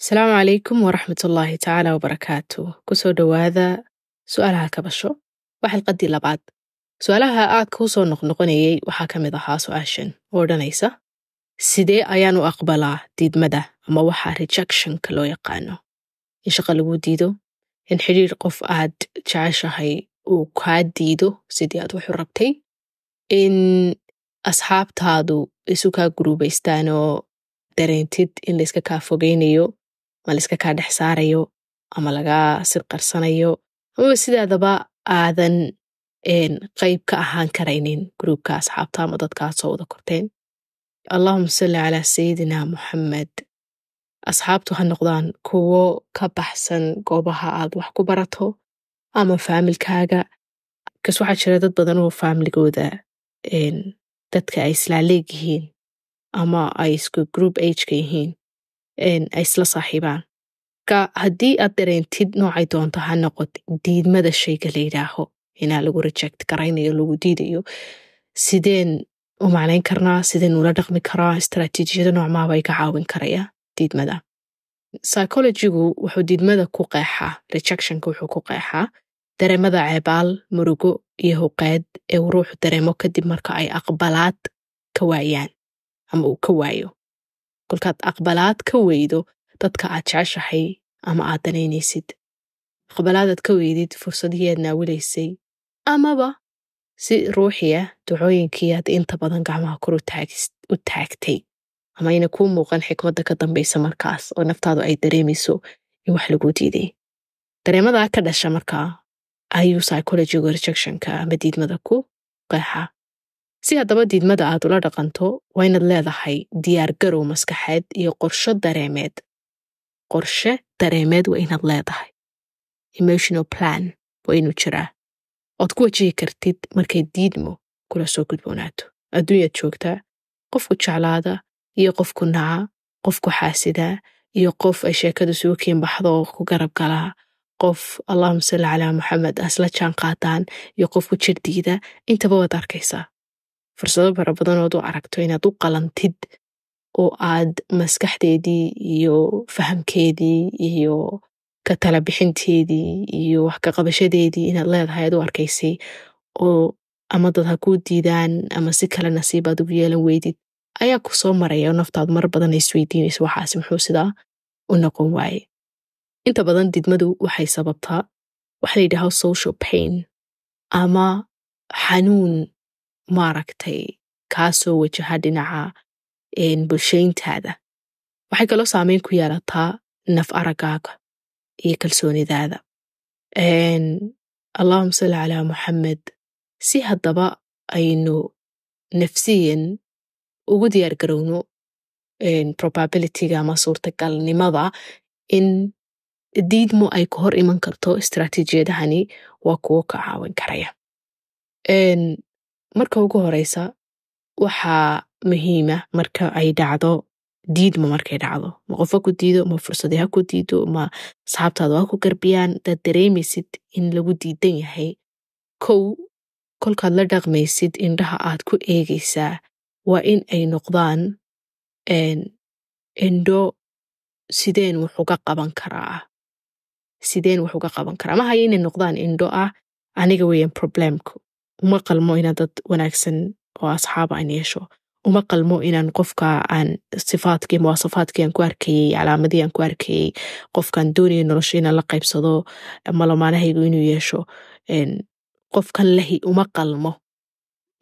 asalaamu calaykum waraxmatullaahi tacaala wabarakaatu soo dhowaada su'aalaha kabasho waa xilqadii labaad su'aalaha aalaha aadka u soo noqnoqonayay waxaa ka mid ahaa su-aashan oo odhanaysa sidee ayaan u aqbalaa diidmada ama waxaa rejectionka loo yaqaano in shaqo lagu diido in xidhiir qof aad jeceshahay uu kaa diido sidii aad wuxu rabtay in asxaabtaadu isu kaa guruubaystaan oo dareentid in layska kaa fogaynayo ma laiska kaa dhex saarayo ama lagaa sirqarsanayo amaba sidaadaba aadan qayb ka ahaan karaynin gruubka asxaabta ama dadkaad soo wada korteen allahuma salli calaa sayidina muxamed asxaabtu ha noqdaan kuwo ka baxsan goobaha aad wax ku barato ama faamilkaaga kas waxaa jira dad badan oo faamiligooda dadka ay islaa leeg yihiin ama ay isku group ka yihiin ay saaxiibaan ka haddii aad dareentid noocay doonto ha noqote diidmada shayga la yidhaaho inaa lagu reject garaynayo lagu diidayo sideen u macnayn karnaa sideen ula dhaqmi karaa istaraatiijiyada noocmaaba iga caawin karaya diidmada psychologigu wuxuu diidmada ku qeexaa rejectionka wuxuu ku qeexaa dareemada ceebaal murugo iyo huqeed ee uu ruuxu dareemo kadib marka ay aqbalaad ka waayaan ama uu ka waayo kolkaad aqbalaad ka weydo dadka aad jeceshahay ama aad danaynaysid aqbalaadaad ka weydid fursadihiiaad naawilaysay amaba si ruuxiya ah ducooyinkii aad inta badan gacmaha kor u taagtay ama ayna kuu muuqan xikmadda ka dambaysa markaas oo naftaadu ay dareemayso in wax laguu diiday dareemadaa ka dhasha markaa ayuu psychological rejectionka ama diidmada ku qeexa si haddaba diidmada aad ula dhaqanto waa inaad leedahay diyaargarow maskaxeed iyo qorsho dareemeed qorshe dareemeed waa inaad leedahay emotional plan waa inuu jiraa oad ku wajihi kartid markay diidmo kula soo gudboonaato adduunyaad joogtaa qofku jeclaada iyo qofku naca qofku xaasidaa iyo qof ay sheekadu sugu baxdo oo ku garab galaa qof allahuma salli calaa muxamed asla jaan qaataan iyo qof ku jirdiida intaba waad arkaysaa fursado fara badanood u aragto inaad u qalantid oo aad maskaxdeedii iyo fahamkeedii iyo ka tala bixinteedii iyo wax ka qabashadeedii inaad leedahay aad u arkaysay oo ama dad ha kuu diidaan ama si kale nasiibaad ugu yeelan weydid ayaa ku soo maraya naftaad mar badan ay waxaasi muxuu sidaa u noqon waaye inta badan didmadu waxay sababtaa waxa la yidhaha social pain ama xanuun maaragtay kaasoo wajaha dhinaca bulshayntaada waxay kaloo saameyn ku yeelataa naf aragaaga iyo kalsoonidaada allahuma salli calaa muxamed si haddaba aynu nafsiyan ugu diyaar garowno probabilityga ama suurtagalnimada in diidmo ay ka hor iman karto istraatiijiyadahani waa kuwo ka caawin karaya marka ugu horeysa waxaa muhiima ah marka ay dhacdo diidma markay dhacdo ma qofa ku diido ma fursade ha ku diido ma saxaabtaada ha ku garbiyaan daad dareemaysid in lagu diidan yahay kow kolkaad la dhaqmaysid indhaha aad ku eegaysaa waa in ay noqdaan indho sideen wuxuga qaban karaa sideen wax uga qaban karaa mahayo inay noqdaan indho ah aniga weyaan problemku uma qalmo inaan dad wanaagsan oo asxaaba aan yeesho uma qalmo inaan qofka aan sifaadkii muwaasafaadkii aan ku arkayey calaamadii aan ku arkayey qofkaan doonaya nolosha inaan la qaybsado malomaalahaygu inuu yeesho qofkan lahi uma qalmo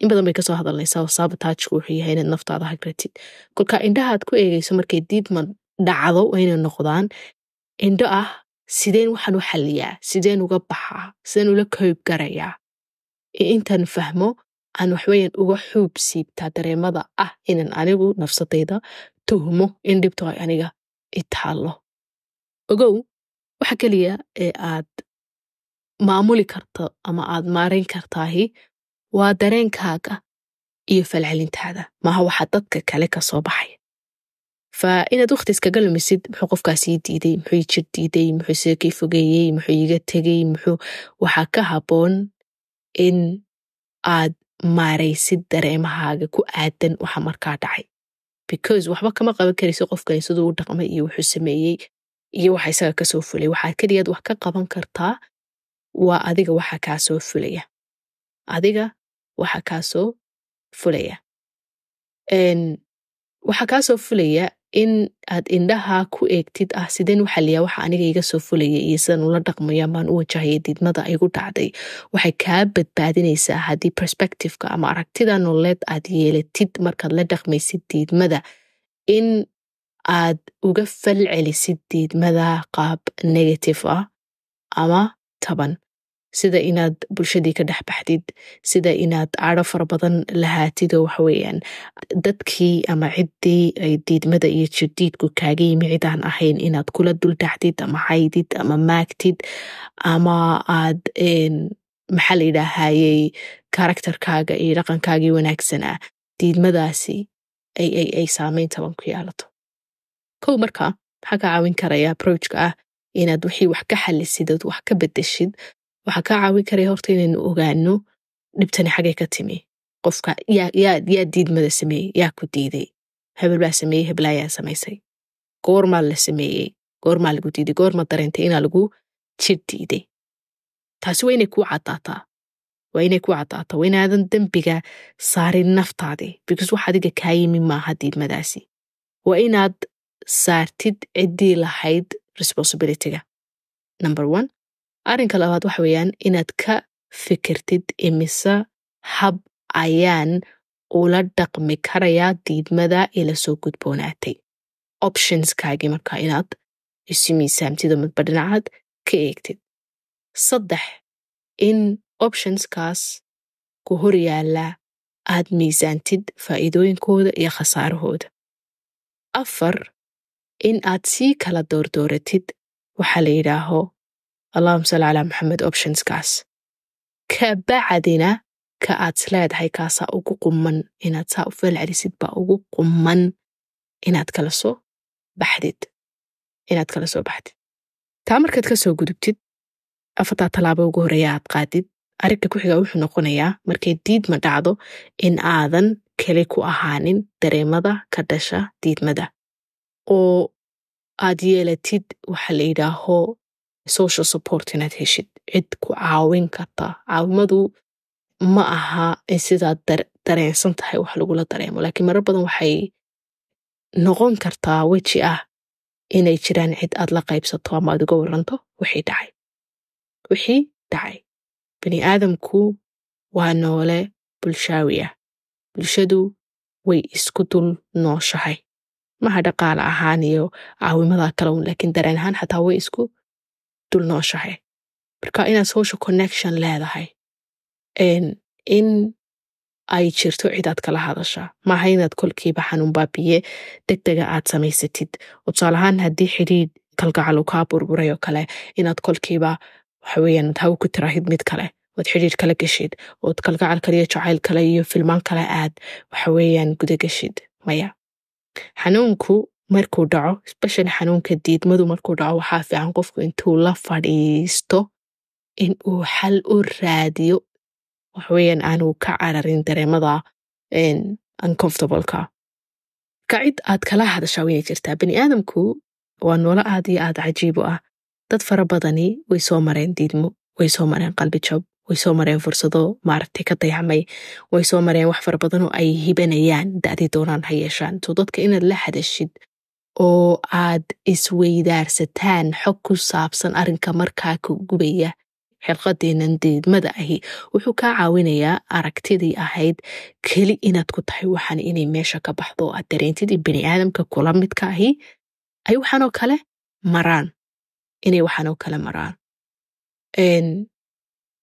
in badan bay kasoo hadalnaysaa oo saabataajku wuxuu yahay inaad naftaada hagratid kolka indhahaad ku eegeyso markay diidma dhacdo waa inay noqdaan indho ah sideen waxaan u xaliyaa sideen uga baxaa sideen ula kooyb garayaa intaan fahmo aan waxweyan uga xuub siibtaa dareemada ah inaan anigu nafsadayda tuhmo in dhibto ay aniga itaallo ogow waxa keliya ee aad maamuli karto ama aad maarayn kartaahi waa dareenkaaga iyo falcelintaada maaha waxaa dadka kale ka soo baxaya fa inaad wakhti iskaga lumisid muxuu qofkaasii diiday muxuu jir diiday muxuu seekii fogeeyey muxuu iga tegey muxuu waxaa ka haboon in aad maaraysid dareemahaaga ku aadan waxa markaa dhacay because waxba kama qaban karayso qofkan siduu u dhaqmay iyo wuxuu sameeyey iyo waxa isaga kasoo fulay waxaad keliyaad wax ka qaban kartaa waa adiga waxa kaasoo fulaya adiga waxa kaasoo fulaya waxa kaasoo fulaya in aad indhaha ku eegtid ah sideen u waxa aniga iga soo fulaya iyo sidan ula dhaqmaya maan u wajahaya diidmada igu dhacday waxay kaa badbaadinaysaa haddii perspectiveka ama aragtida nololeed aad yeelatid markaad la dhaqmaysid diidmada in aad uga falcelisid diidmada qaab negative ah ama taban sida inaad bulshadii ka dhexbaxdid sida inaad cadro farabadan badan lahaatid oo waxaweyaan dadkii ama ciddii ay diidmada iyo jadiidku kaaga yimi cid ahayn inaad kula duldhacdid ama haydid ama maagtid ama aad maxaa la yidhaahayey karakterkaaga iyo dhaqankaagii wanaagsan ah diidmadaasi ay saameyn taban ku yeelato kow marka maxaa kaa caawin karaya brochka ah inaad wixii wax ka xalisid wax ka bedeshid waxaa kaa caawin karaya horta inaynu ogaano dhibtani xagee ka timi qofka yaa diidmada sameeyey yaa ku diiday hebel baa sameeyey hebelaayaa samaysay goormaa la sameeyey goormaa lagu diiday goorma dareentay inaa lagu jir diiday taasi waa inay kuu cadaataa waa inay ku cadaataa waa inaadan dembiga saarin naftaadii bicas wax adiga kaa yimi maaha diidmadaasi waa inaad saartid ciddii lahayd responsibilityga number one arrinka labaad waxa weeyaan inaad ka fikirtid imise hab ayaan ula dhaqmi karayaa diidmada ila soo gudboonaatay optionskaagii markaa inaad isu miisaamtid oo midba dhinacaad ka eegtid saddex in optionskaas ku hor yaallaa aad miisaantid faa'iidooyinkooda iyo khasaarahooda afar in aad sii kala doordooratid waxaa la yidhaaho allahuma salli calaa maxamed optionskaas kabacdina ka aad sleedahay kaasaa ugu quman inaad saa u falcelisid baa ugu quman inaad kala soo baxdid inaad kala soo baxdid taa markaad ka soo gudubtid afartaa tallaabo ugu horeeya aad qaadid arrinka ku xigaa wuxuu noqonayaa markay diidma dhacdo in aadan keli ku ahaanin dareemada ka dhasha diidmada oo aad yeelatid waxa la yidhaaho social support inaad heshid cid ku caawin karta caawimadu ma aha in sidaad dareensan tahay wax lagula dareemo laakiin marar badan waxay noqon kartaa weji ah inay jiraan cid aad la qaybsato ama aad uga waranto wixii dhacay wixii dhacay bani aadamku waa noole bulshaawi ah. bulshadu way isku dul nooshahay maha dhaqaale ahaan iyo caawimada kale un laakiin dareen ahaan xataa way isku dul nooshahay marka inaad social connection leedahay in ay jirto cidaad kala hadashaa maaha inaad kolkiiba xanuunbaa biye deg aad samaysatid oo tusaalahaan haddii xidhiid kalgacal uu kaa burburay oo kale inaad kolkiiba waxaweyaan ad haw ku tiraahid mid kale ood xidhiir kala geshid ood kalgacal kale iyo jacayl kale iyo filmaan kale aad waxaweyaan guda geshid maya xanuunku markuu dhaco especially xanuunka diidmadu markuu dhaco waxaa fiican qofku intuu la fadhiisto in uu xal u raadiyo waxweeyaan aanuu ka cararin dareemada uncomfortableka kacid aad kala hadashaa wayna jirtaa bani aadamku waa noolo aad iyo aad cajiib u ah dad fara badani way soo mareen diidmo way soo mareen qalbi jab way soo mareen fursado maaragtay ka dayacmay way soo mareen wax fara badan oo ay hibanayaan da'dii doonaan ha yeeshaan soo dadka inaad la hadashid oo aad isweydaarsataan xog ku saabsan arrinka markaa ka gubaya xilqadeenan diidmada ahi wuxuu kaa caawinayaa aragtidii ahayd keli inaad ku tahay waxaan inay meesha ka baxdo aad dareentidii aadamka kula midka ahi ay waxaanoo kale maraan inay waxaanoo kale maraan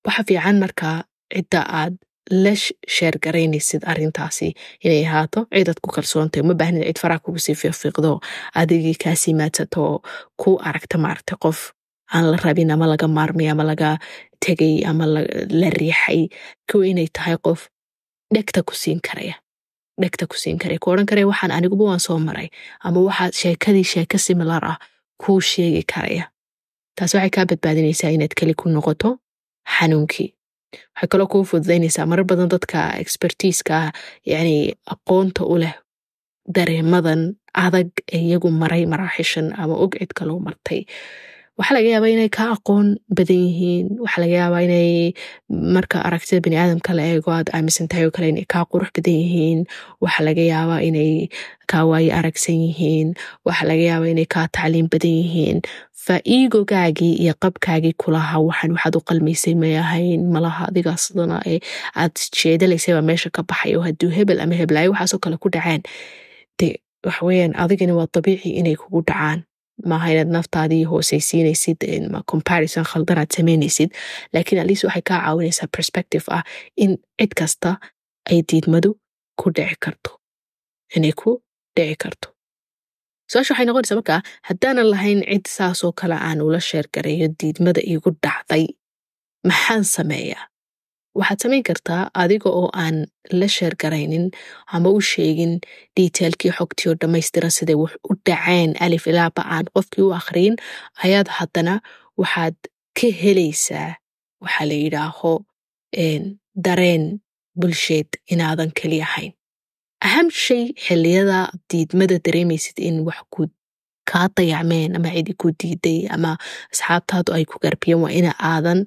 waxa fiican markaa cidda aad la sheergaraynaysid arintaasi inay ahaato ciidaad ku kalsoontahy uma baahnid cid faraa kugu sii fiiqfiiqdo adigii kaa siimaadsato ku aragta maaragta qof aan la rabin ama laga maarmay ama laga tegay ama la riixay kuwa inay tahay qof dhegta ku siin karaya dhegta ku siin karaya ku odhan karaya waxaan aniguba waan soo maray ama waxaa sheekadii sheeka similar ah kuu sheegi karaya taas waxay kaa badbaadinaysaa inaad keli ku noqoto xanuunkii waxay kaloo kuu fududaynaysaa marar badan dadka expertiiska yani aqoonta u leh dareemadan adag ee iyagu maray maraaxishan ama ogcid kaloo martay waxaa laga yaabaa inay ka aqoon badan yihiin waxaa laga yaabaa inay marka aragtida baniaadamka la eego aad aaminsan tahay oo kale inay kaa qurux badan yihiin waxaa laga yaabaa inay kaa waaye aragsan yihiin waxaa laga yaabaa inay kaa tacliim badan yihiin fa iigogaagii iyo qabkaagii kulaha waxaan waxaad u qalmaysay may malaha adigaa sidana ee aad jeedalaysay meesha ka baxay oo hadduu hebel ama heblaayo waxaasoo kale ku dhacaan de waxaweyaan adigani waa dabiici inay kugu dhacaan maaha inaad naftaadii hooseysiinaysid comparison khaldanaad sameynaysid laakiin aliis waxay kaa caawinaysaa perspective ah in cid kasta ay diidmadu ku dhici karto inay ku dhici karto su-aasha waxay noqonaysaa markaa haddaanan lahayn cid saasoo kale aan ula sheer diidmada iigu dhacday maxaan sameeyaa waxaad samayn kartaa adiga oo aan la sheergaraynin ama u sheegin detailkii xogtiio dhammaystiran siday wax u dhaceen alif ilaaba aan qofkii u akhriin ayaad haddana waxaad ka helaysaa waxaa la yidhaaho dareen bulsheed inaadan keli ahayn aham shay xiliyada diidmada dareemaysid in wax ku kaa dayacmeen ama cidi ku diiday ama asxaabtaadu ay ku garbiyeen waa ina aadan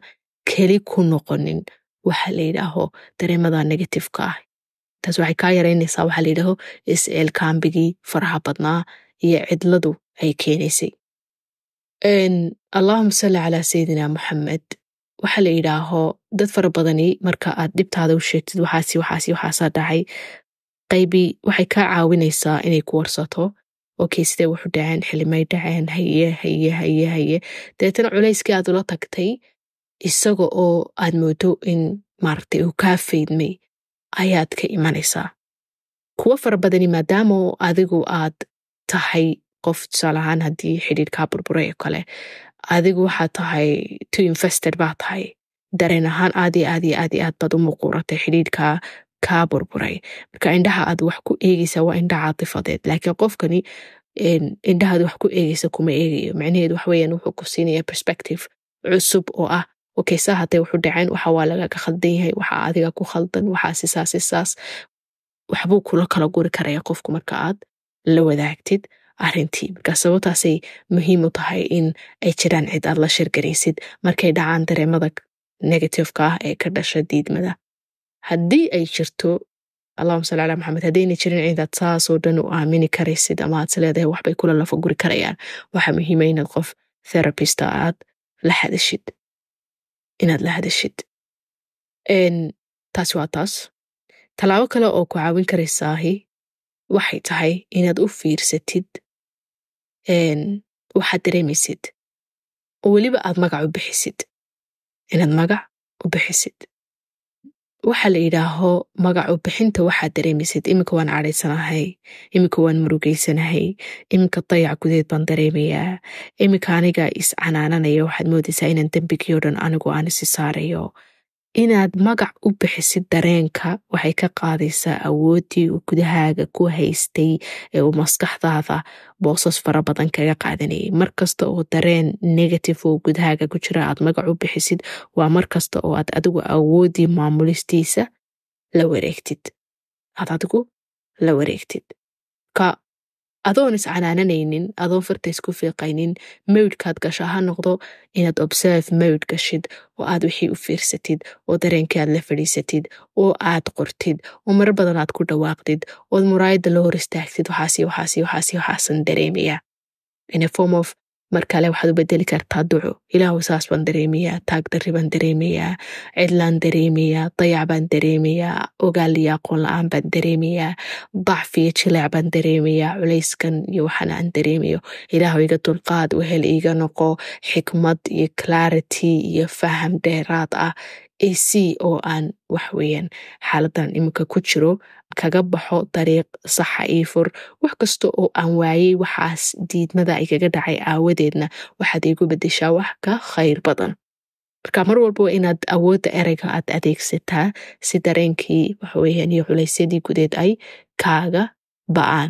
keli ku noqonin waxa la yidhaaho dareemada negatifeka ah taas waxay kaa yaraynaysaa waxaa layidhaaho isceel kaambigii faraha badnaa iyo cidladu ay keenaysay allahuma salli calaa sayidina moxamed waxaa la yidhaaho dad fara badani marka aad dhibtaada u sheegtid waxaasi waxaasi waxaasaa dhacay qaybi waxay kaa caawinaysaa inay ku warsato okey sidee waxu dhaceen xilimay dhaceen haye haye haye haye dabeetana culayskii aad ula tagtay isaga oo aad moodo in maaragtay uu kaa faydmay ayaad ka imanaysaa kuwo fara badani maadaama adigu aad tahay qof tusaalahaan haddii xidhiir kaa burburay oo kale adigu waxaa tahay to invested baa tahay dareen ahaan aad iyo aad aad baad u muquuratay xidhiirkaa kaa burburay marka indhaha aad wax ku eegaysaa waa indha caatifadeed laakiin qofkani indhahaad wax ku eegaysa kuma eegayo macnaheedu waxweeyaan wuxuu ku siinaya perspective cusub oo ah okeysaa hadday wuxuu dhaceen waxa waa lagaga khaldan yahay waxaa adiga ku khaldan waxaasi saasi saas waxbuu kula kala guri karaya qofku marka aad la wadaagtid arintii marka sababtaasay muhiim u tahay in ay jiraan cid aad la shirgaraysid markay dhacaan dareemada negativeka ah ee ka dhasha diidmada haddii ay jirto allahuma salli ala maxamed haddayna jirin cidaad saasoo dhan u aamini karaysid ama aadse leedahay waxbay kula lafaguri karayaan waxaa muhiima ah inaad qof therapista aad la xadashid inaad la hadashid taasi waa taas tallaabo kale oo ku caawin karaysaahi waxay tahay inaad u fiirsatid waxaad dareemaysid oo weliba aad magac u bixisid inaad magac u bixisid waxa la yidhaaho magacu bixinta waxaad dareemaysad iminka waan cadhaysanahay iminka waan murugeysanahay iminka dayac gudeed baan dareemayaa iminka aniga is canaananaya waxaad moodaysaa inaan dembigiio dhan anigu aan isi saarayo inaad magac u bixisid dareenka waxay ka qaadaysaa awoodii uu gudahaaga ku haystay ee uu maskaxdaada boosas fara badan kaga qaadanayay markasta oo dareen negative oo gudahaaga ku jira aad magac u bixisid waa markasta oo aad adigu awoodii maamulistiisa la wareegtid aad adigu la wareegtid ka adoon is canaananaynin adoon farta isku fiiqaynin mawdhkaad gashaa ha noqdo inaad observe mawd gashid oo aad wixii u fiirsatid oo dareenkii aad la fadhiisatid oo aad qortid oo marar badan aad ku dhawaaqdid ood muraayadda la hor istaagtid waxaasi waxaas waxaasi waxaasan dareemaya in a form of mar kale waxaad u bedeli kartaa duco ilaahu saas baan dareemayaa taagdarri baan dareemayaa cidlaan dareemayaa dayac baan dareemayaa ogaal iyo aqoon la-aan baan dareemayaa dacf iyo jileec baan dareemayaa culayskan iyo waxaan aan dareemayo ilaahu iga dulqaad wehel iga noqo xikmad iyo clarity iyo faham dheeraad ah ac oo aan waxweyaan xaaladan iminka ku jiro kaga baxo dariiq saxa ah ii fur wax kasta oo aan waayey waxaas diidmada igaga dhacay aawadeedna waxaad iigu bedeshaa wax ka khayr badan marka mar walba inaad awoodda ereyga aad adeegsataa si dareenkii waxaweyaan iyo culaysyadii gudeed ay kaaga ba'aan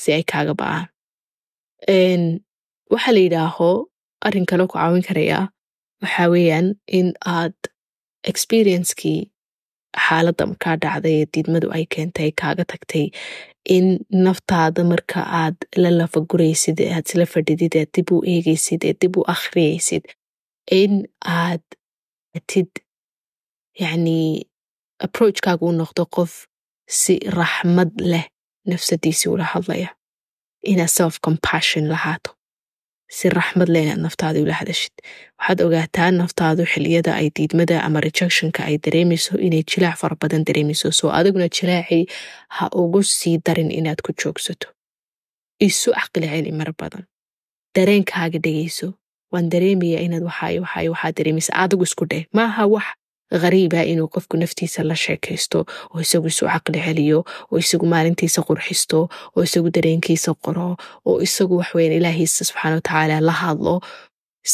si ay kaaga ba'aan waxaa la yidhaaho arrin kale ku caawin karayaa waxaa weeyaan in aad experiencekii xaaladda kaa dhacday ee diidmadu ay keentay kaaga tagtay in naftaada marka aad la lafaguraysid ee aad isla fadhidid ee dib u eegaysid ee dib u akhriyaysid in aad atid yacni approachkaaga u noqdo qof si raxmad leh nafsadiisii ula hadlaya inaad self compassion lahaato si raxmad leh naftaada ula hadashid waxaad ogaataa naftaadu xiliyada ay diidmada ama rejectionka ay dareemayso inay jilaac fara badan dareemayso soo adiguna jilaacii ha ugu sii darin inaad ku joogsato isu caqli celi mar badan dareenkaaga dhegayso waan dareemayaa inaad waxaay waxaay waxaa dareemaysa adigu isku dheh maaha wax qariiba inuu qofku naftiisa la sheekaysto oo isagu isu caqli celiyo oo isagu maalintiisa qurxisto oo isagu dareenkiisa qoro oo isagu waxweyn ilaahiisa subxaana watacaala la hadlo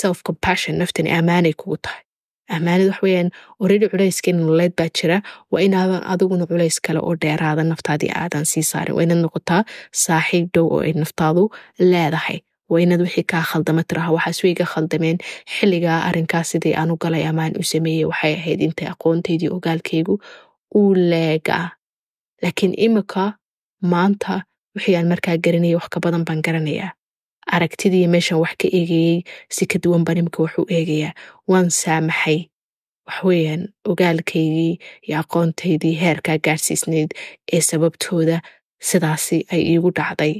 self compassion naftani ammaanay kugu tahay ammaanad waxweyaan oredi culayska inoleed baa jira waa inaadan adiguna culays kale oo dheeraada naftaadii aadan sii saarin waa inaad noqotaa saaxiib dhow oo ay naftaadu leedahay waa inaad wixii kaa khaldama tiraha waxaasweyga khaldameen xiligaa arinkaas sidii aan u galay amaan u sameeyey waxay ahayd inta aqoontaydii ogaalkaygu uu leegaa laakiin imika maanta wixii aan markaa garanayay wax ka badan baan garanayaa aragtidii meeshan wax ka eegayey si ka duwan baan imika wax eegayaa waan saamaxay waxweeyaan ogaalkaydii iyo aqoontaydii heerkaa gaadhsiisnayd ee sababtooda sidaasi ay iigu dhacday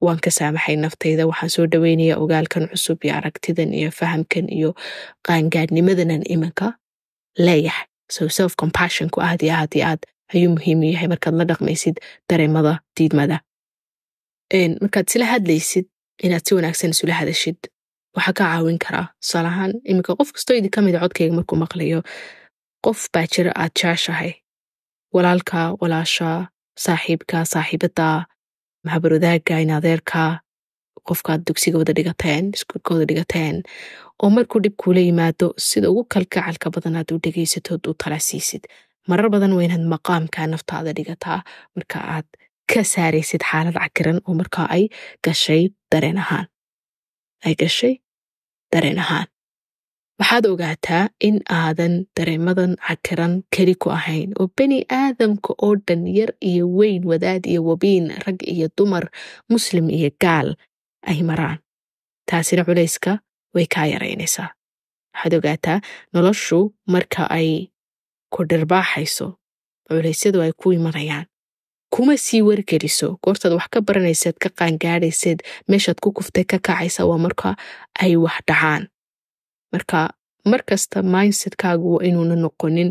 waan ka saamaxay naftayda waxaan soo dhaweynaya ogaalkan cusub iyo aragtidan iyo fahamkan iyo qaangaadnimadanan imanka leeyahay so self compassionku aad iyo aad iyo aad ayuu muhiim u yahay markaad la dhaqmaysid dareemada diidmada markaad isla hadlaysid inaad si wanaagsan isula hadashid waxaa kaa caawin karaa tusaale ahaan iminka qof kastoo idin ka mida ah codkayga markuu maqlayo qof baa jira aad jaashahay walaalka walaashaa saaxiibka saaxiibadaa maxabar wadaaga in adeerka qofkaad dugsiga wada dhigateen iskuulkooda dhigateen oo markuu dhib kuula yimaado sida ugu kalgacalka badan aad u dhegaysatood u tala siisid marar badan waa inaad maqaamka naftaada dhigataa marka aad ka saaraysid xaalad cakiran oo markaa ay gashay dareen ahaan ay gashay dareen ahaan waxaad ogaataa in aadan dareemadan cakiran keli ku ahayn oo beni aadamka oo dhan yar iyo weyn wadaad iyo wabiin rag iyo dumar muslim iyo gaal ay maraan taasina culayska way kaa yaraynaysaa waxaad ogaataa noloshu marka ay ku dhirbaaxayso culaysyadu ay ku imanayaan kuma sii wargeliso goortaad wax ka baranaysaed ka qaangaadhayseed meeshaad ku kuftay ka kacaysa waa marka ay wax dhacaan marka mar kasta mindsetkaagu waa inuuna noqonin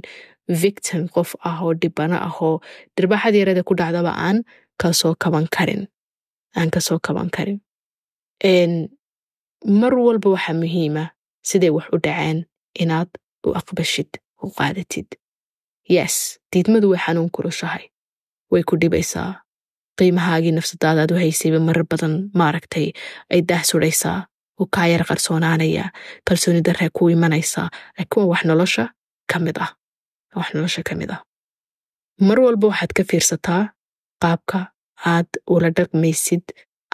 victim qof ah oo dhibana ahoo dirbaxad yarada ku dhacdaba aan kasoo kaban karin aan kasoo kaban karin mar walba waxaa muhiima siday wax u dhaceen inaad u aqbashid u qaadatid yes diidmadu way xanuun kurushahay way ku dhibaysaa qiimahaagii nafsadaadaad u haysayba marar badan maaragtay ay daah sudhaysaa uu kaa yar qarsoonaanaya kalsooni darraa ku imanaysa laakiin wax nolosha kamid ah wax nolosha ka mid ah mar walba waxaad ka fiirsataa qaabka aad ula dhaqmaysid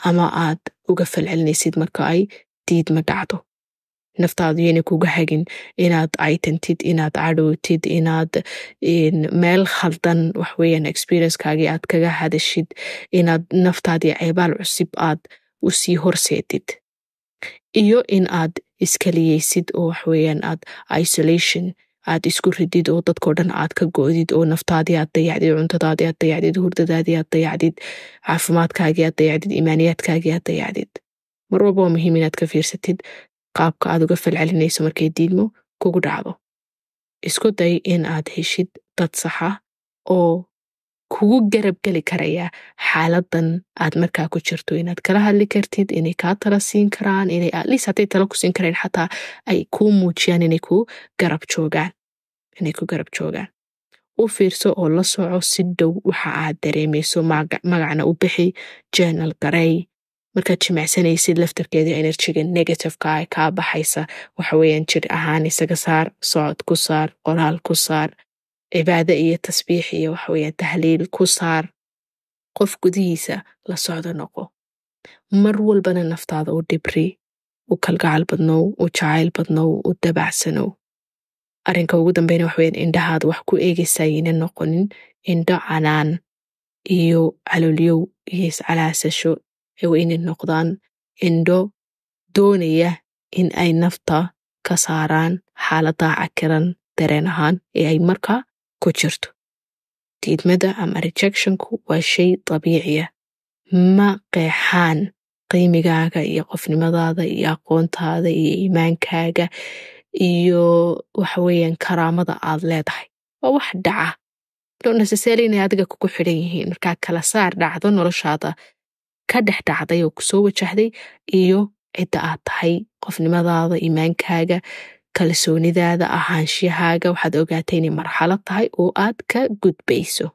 ama aad uga falcelinaysid marka ay diidma dhacdo naftaadu yayna kuga hagin inaad caytantid inaad cadhowtid inaad meel khaldan waxweeyaan experiencekaagii aad kaga hadashid inaad naftaadii ceebaal cusib aad usii horseedid iyo in aad iskaliyeysid oo waxweyaan aad isolation aad isku ridid oo dadkao dhan aad ka goodid oo naftaadii aad dayacdid cuntadaadii aad dayacdid hurdadaadii aad dayacdid caafimaadkaagii aad dayacdid imaaniyaadkaagii aad dayacdid mar walba waa muhiim inaad ka fiirsatid qaabka aad uga falcelinayso markay diidmo kugu dhacdo isku day in aad heshid dad saxa oo kugu garabgeli karaya xaaladan aad markaa ku jirto inaad kala hadli kartid inay kaa tala siin karaan inay atleast hadday tala ku siin kareen xataa ay kuu muujiyaan inay ku garab joogaan inay ku garab joogaan u fiirso oo la soco si dhow waxa aad dareemayso magacna u bixi journal garey markaad jimicsanaysid laftarkeeda energiga negativeka kaa baxaysa waxaweeyaan jir ahaan isaga saar socod ku saar qoraal ku saar cibaado iyo tasbiix iyo waxaweya tahliil ku saar qof gudihiisa la socdo noqo mar walbana naftaada u dhibri u kalgacal badnow u jacayl badnow u dabacsanow arinka ugu dambeyna waxaweya indhahaada wax ku eegaysayayna noqonin indho canaan iyo caloolyow iyo iscalaasasho waa inay noqdaan indho doonaya in ay nafta ka saaraan xaaladaa cakiran dareen ahaan ee ay markaa ku jirto diidmada ama rejectionku waa shay dabiiciya ma qeexaan qiimigaaga iyo qofnimadaada iyo aqoontaada iyo iimaankaaga iyo waxaweeyaan karaamada aad leedahay waa wax dhaca doo inay adiga kugu xidhan yihiin markaa kala saar dhacdo noloshaada ka dhex dhacday oo kusoo wajahday iyo cidda aad tahay qofnimadaada iimaankaaga kalsoonidaada ahaanshiyahaaga waxaad ogaatay inay marxalad tahay oo aad ka gudbayso